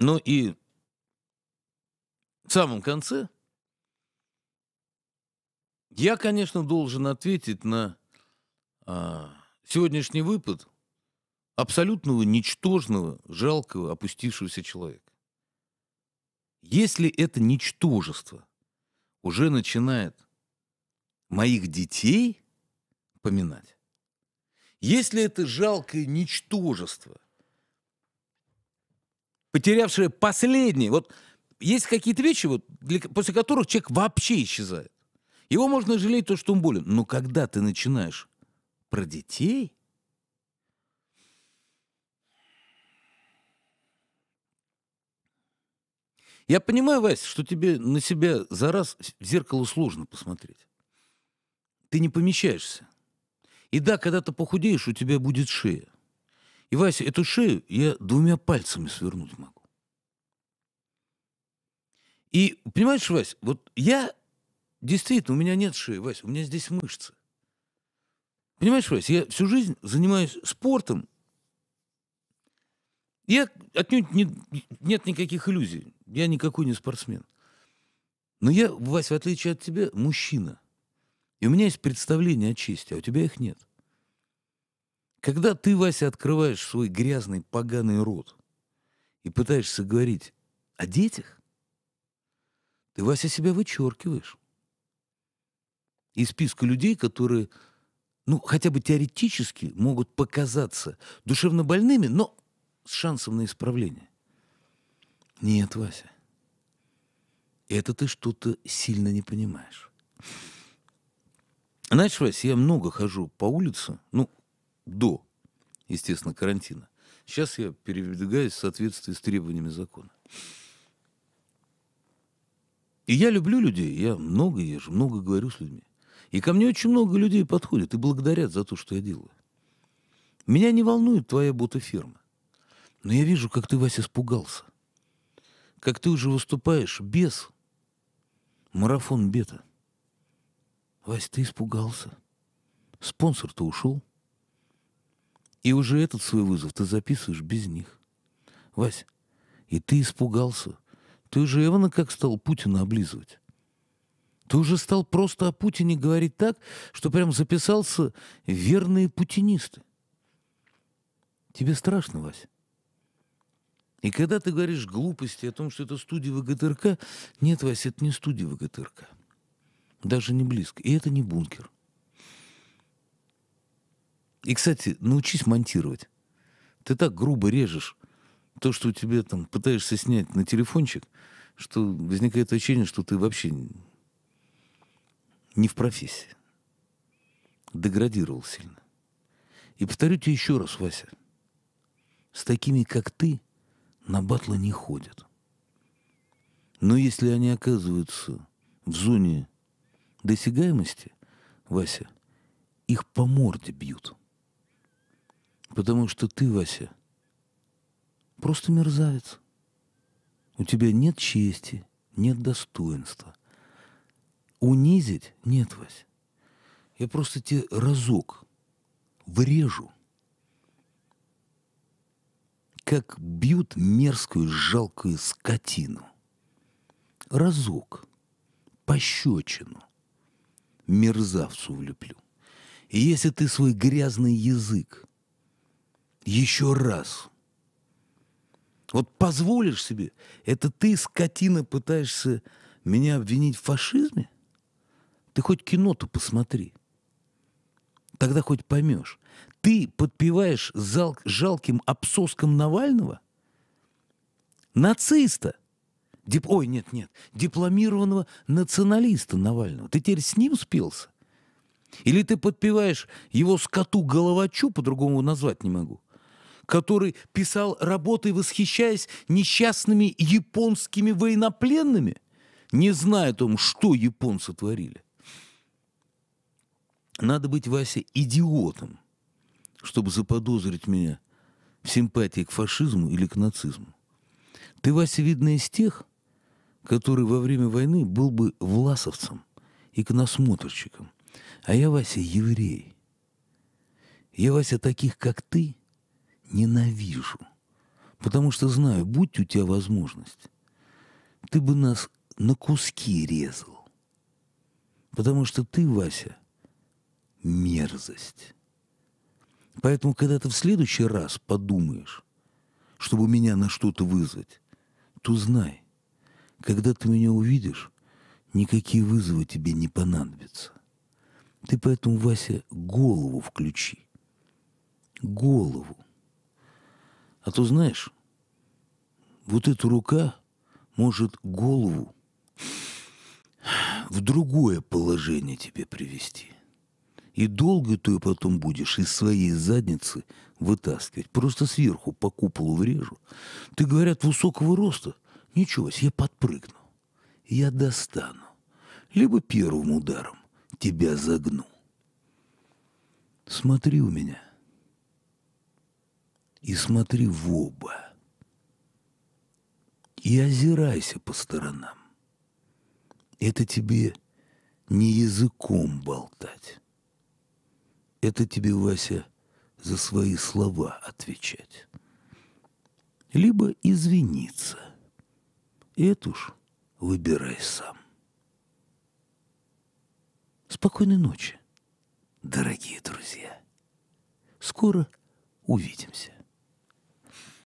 Ну и в самом конце я, конечно, должен ответить на а, сегодняшний выпад абсолютного, ничтожного, жалкого, опустившегося человека. Если это ничтожество уже начинает моих детей поминать, если это жалкое ничтожество – потерявшие последние. Вот есть какие-то вещи, вот, для, после которых человек вообще исчезает. Его можно жалеть, то, что он болен. Но когда ты начинаешь про детей, Я понимаю, Вась, что тебе на себя за раз в зеркало сложно посмотреть. Ты не помещаешься. И да, когда ты похудеешь, у тебя будет шея. И, Вася, эту шею я двумя пальцами свернуть могу. И, понимаешь, Вася, вот я... Действительно, у меня нет шеи, Вася, у меня здесь мышцы. Понимаешь, Вася, я всю жизнь занимаюсь спортом. Я отнюдь не, нет никаких иллюзий. Я никакой не спортсмен. Но я, Вася, в отличие от тебя, мужчина. И у меня есть представления о чести, а у тебя их нет. Когда ты, Вася, открываешь свой грязный, поганый рот и пытаешься говорить о детях, ты, Вася, себя вычеркиваешь из списка людей, которые, ну, хотя бы теоретически могут показаться душевно больными, но с шансом на исправление. Нет, Вася, это ты что-то сильно не понимаешь. Знаешь, Вася, я много хожу по улице, ну, до, естественно, карантина. Сейчас я передвигаюсь в соответствии с требованиями закона. И я люблю людей, я много езжу, много говорю с людьми. И ко мне очень много людей подходят и благодарят за то, что я делаю. Меня не волнует твоя ботоферма. Но я вижу, как ты, Вася, испугался. Как ты уже выступаешь без марафон бета. Вася, ты испугался. Спонсор-то ушел. И уже этот свой вызов ты записываешь без них. Вась, и ты испугался. Ты уже Эвана как стал Путина облизывать. Ты уже стал просто о Путине говорить так, что прям записался верные путинисты. Тебе страшно, Вась. И когда ты говоришь глупости о том, что это студия ВГТРК, нет, Вася, это не студия ВГТРК. Даже не близко. И это не бункер. И, кстати, научись монтировать. Ты так грубо режешь то, что у тебя там пытаешься снять на телефончик, что возникает ощущение, что ты вообще не в профессии. Деградировал сильно. И повторю тебе еще раз, Вася, с такими, как ты, на батлы не ходят. Но если они оказываются в зоне досягаемости, Вася, их по морде бьют. Потому что ты, Вася, просто мерзавец. У тебя нет чести, нет достоинства. Унизить нет, Вася. Я просто тебе разок врежу. Как бьют мерзкую, жалкую скотину. Разок, пощечину, мерзавцу влюблю. И если ты свой грязный язык еще раз. Вот позволишь себе, это ты, скотина, пытаешься меня обвинить в фашизме? Ты хоть кино-то посмотри. Тогда хоть поймешь. Ты подпеваешь зал, жалким обсоском Навального? Нациста? Дип... Ой, нет, нет. Дипломированного националиста Навального. Ты теперь с ним спился? Или ты подпеваешь его скоту Головачу, по-другому назвать не могу, который писал работы, восхищаясь несчастными японскими военнопленными, не зная о том, что японцы творили. Надо быть, Вася, идиотом, чтобы заподозрить меня в симпатии к фашизму или к нацизму. Ты, Вася, видно из тех, который во время войны был бы власовцем и кносмотрщиком. А я, Вася, еврей. Я, Вася, таких, как ты, ненавижу. Потому что знаю, будь у тебя возможность, ты бы нас на куски резал. Потому что ты, Вася, мерзость. Поэтому, когда ты в следующий раз подумаешь, чтобы меня на что-то вызвать, то знай, когда ты меня увидишь, никакие вызовы тебе не понадобятся. Ты поэтому, Вася, голову включи. Голову. А то знаешь, вот эта рука может голову в другое положение тебе привести. И долго ты ее потом будешь из своей задницы вытаскивать. Просто сверху по куполу врежу. Ты, говорят, высокого роста. Ничего я подпрыгну. Я достану. Либо первым ударом тебя загну. Смотри у меня и смотри в оба. И озирайся по сторонам. Это тебе не языком болтать. Это тебе, Вася, за свои слова отвечать. Либо извиниться. Это уж выбирай сам. Спокойной ночи, дорогие друзья. Скоро увидимся.